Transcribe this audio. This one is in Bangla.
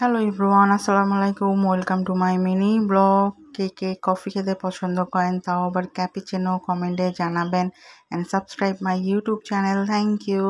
হ্যালো ইব্রুয়ান আসসালামু আলাইকুম welcome to my mini blog কে কে কফি খেতে পছন্দ করেন তাও আবার ক্যাপিচেনো কমেন্টে জানাবেন and subscribe my YouTube channel thank you